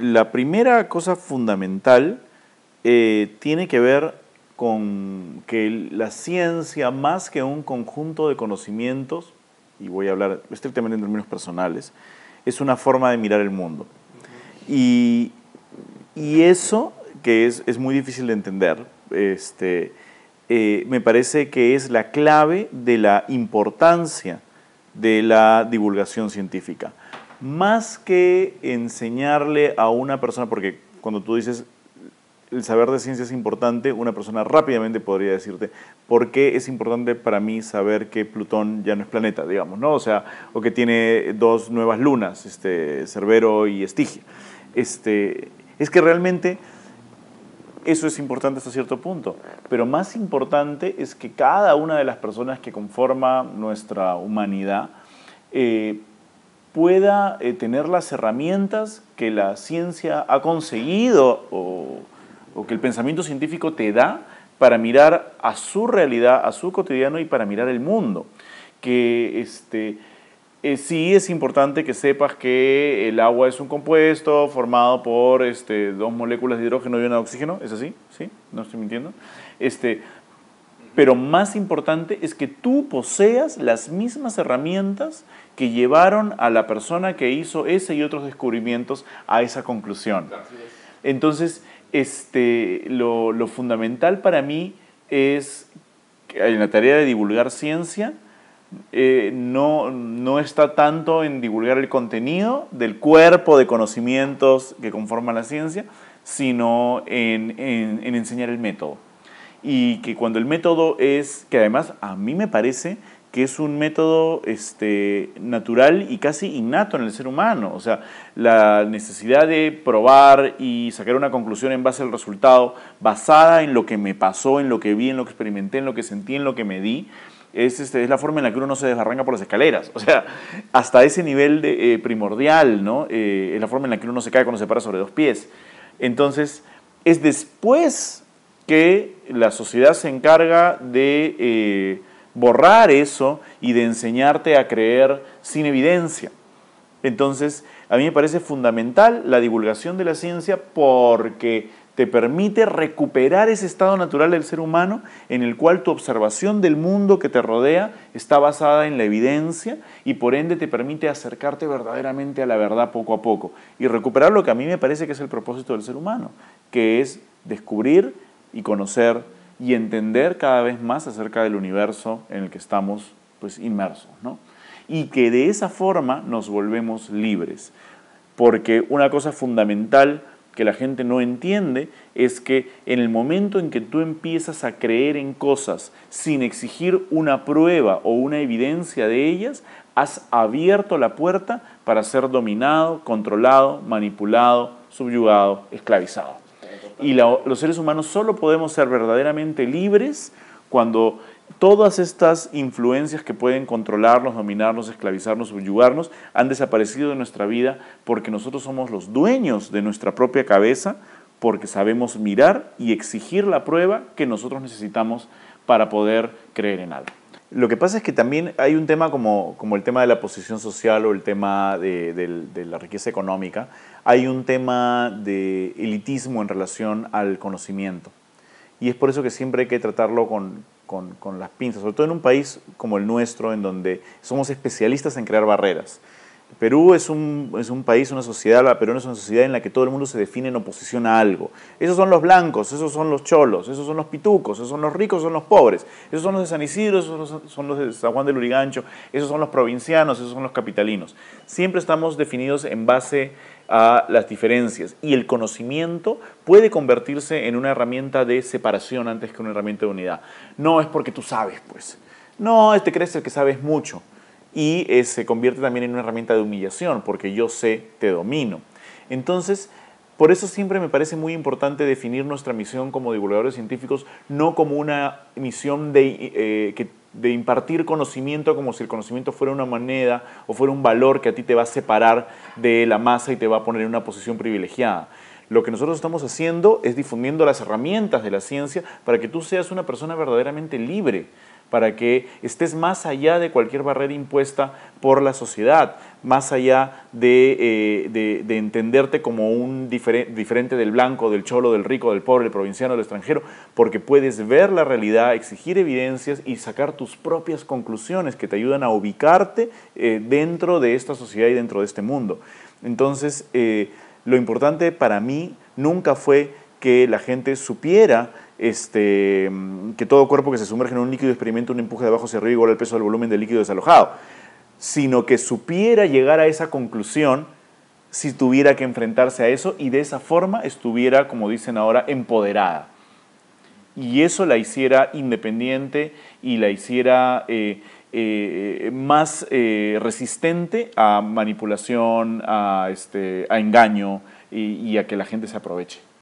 La primera cosa fundamental eh, tiene que ver con que la ciencia, más que un conjunto de conocimientos, y voy a hablar estrictamente en términos personales, es una forma de mirar el mundo. Y, eso, que es, muy difícil de entender, este, eh, me parece que es la clave de la importancia de la divulgación científica más que enseñarle a una persona, porque cuando tú dices el saber de ciencia es importante, una persona rápidamente podría decirte por qué es importante para mí saber que Plutón ya no es planeta, digamos, ¿no? O sea, o que tiene dos nuevas lunas, este, Cerbero y Estigia. Este, es que realmente eso es importante hasta cierto punto, pero más importante es que cada una de las personas que conforma nuestra humanidad eh, pueda eh, tener las herramientas que la ciencia ha conseguido o, que el pensamiento científico te da para mirar a su realidad, a su cotidiano y para mirar el mundo. Que este, eh, sí es importante que sepas que el agua es un compuesto formado por este, dos moléculas de hidrógeno y una de oxígeno, ¿es así? ¿Sí? ¿No estoy mintiendo? Este, pero más importante es que tú poseas las mismas herramientas que llevaron a la persona que hizo ese y otros descubrimientos a esa conclusión. Entonces, este, lo, fundamental para mí es, que en la tarea de divulgar ciencia, eh, no, está tanto en divulgar el contenido del cuerpo de conocimientos que conforma la ciencia, sino en enseñar el método y que cuando el método es, que además a mí me parece que es un método este, natural y casi innato en el ser humano. O sea, la necesidad de probar y sacar una conclusión en base al resultado, basada en lo que me pasó, en lo que vi, en lo que experimenté, en lo que sentí, en lo que me di, es, este, es la forma en la que uno no se desbarranca por las escaleras. O sea, hasta ese nivel de, eh, primordial, ¿no? Eh, es la forma en la que uno no se cae cuando se para sobre dos pies. Entonces, es después que la sociedad se encarga de eh, borrar eso y de enseñarte a creer sin evidencia. Entonces, a mí me parece fundamental la divulgación de la ciencia porque te permite recuperar ese estado natural del ser humano en el cual tu observación del mundo que te rodea está basada en la evidencia y por ende te permite acercarte verdaderamente a la verdad poco a poco y recuperar lo que a mí me parece que es el propósito del ser humano, que es descubrir y conocer y entender cada vez más acerca del universo en el que estamos pues inmersos, Y que de esa forma nos volvemos libres. Porque una cosa fundamental que la gente no entiende es que en el momento en que tú empiezas a creer en cosas sin exigir una prueba o una evidencia de ellas, has abierto la puerta para ser dominado, controlado, manipulado, subyugado, esclavizado. Y los seres humanos solo podemos ser verdaderamente libres cuando todas estas influencias que pueden controlarnos, dominarnos, esclavizarnos, subyugarnos, han desaparecido de nuestra vida porque nosotros somos los dueños de nuestra propia cabeza, porque sabemos mirar y exigir la prueba que nosotros necesitamos para poder creer en algo. Lo que pasa es que también hay un tema como, como el tema de la posición social o el tema de, la riqueza económica, hay un tema de elitismo en relación al conocimiento. Y es por eso que siempre hay que tratarlo con, con las pinzas, sobre todo en un país como el nuestro, en donde somos especialistas en crear barreras. Perú es un, país, una sociedad, la Perú es una sociedad en la que todo el mundo se define en oposición a algo. Esos son los blancos, esos son los cholos, esos son los pitucos, esos son los ricos, esos son los pobres, esos son los de San Isidro, esos son los de San Juan del Urigancho, esos son los provincianos, esos son los capitalinos. Siempre estamos definidos en base a las diferencias y el conocimiento puede convertirse en una herramienta de separación antes que una herramienta de unidad. No es porque tú sabes, pues. No, te este crees el que sabes mucho y eh, se convierte también en una herramienta de humillación, porque yo sé, te domino. Entonces, por eso siempre me parece muy importante definir nuestra misión como divulgadores científicos no como una misión de, eh, de, impartir conocimiento como si el conocimiento fuera una moneda o fuera un valor que a ti te va a separar de la masa y te va a poner en una posición privilegiada. Lo que nosotros estamos haciendo es difundiendo las herramientas de la ciencia para que tú seas una persona verdaderamente libre, para que estés más allá de cualquier barrera impuesta por la sociedad, más allá de, eh, entenderte como un diferente del blanco, del cholo, del rico, del pobre, del provinciano, del extranjero, porque puedes ver la realidad, exigir evidencias y sacar tus propias conclusiones que te ayudan a ubicarte eh, dentro de esta sociedad y dentro de este mundo. Entonces, eh, lo importante para mí nunca fue que la gente supiera este, que todo cuerpo que se sumerge en un líquido experimenta un empuje de abajo hacia arriba igual al peso del volumen del líquido desalojado, sino que supiera llegar a esa conclusión si tuviera que enfrentarse a eso y de esa forma estuviera, como dicen ahora, empoderada. Y eso la hiciera independiente y la hiciera eh, eh, más eh, resistente a manipulación, a, este, engaño y a que la gente se aproveche.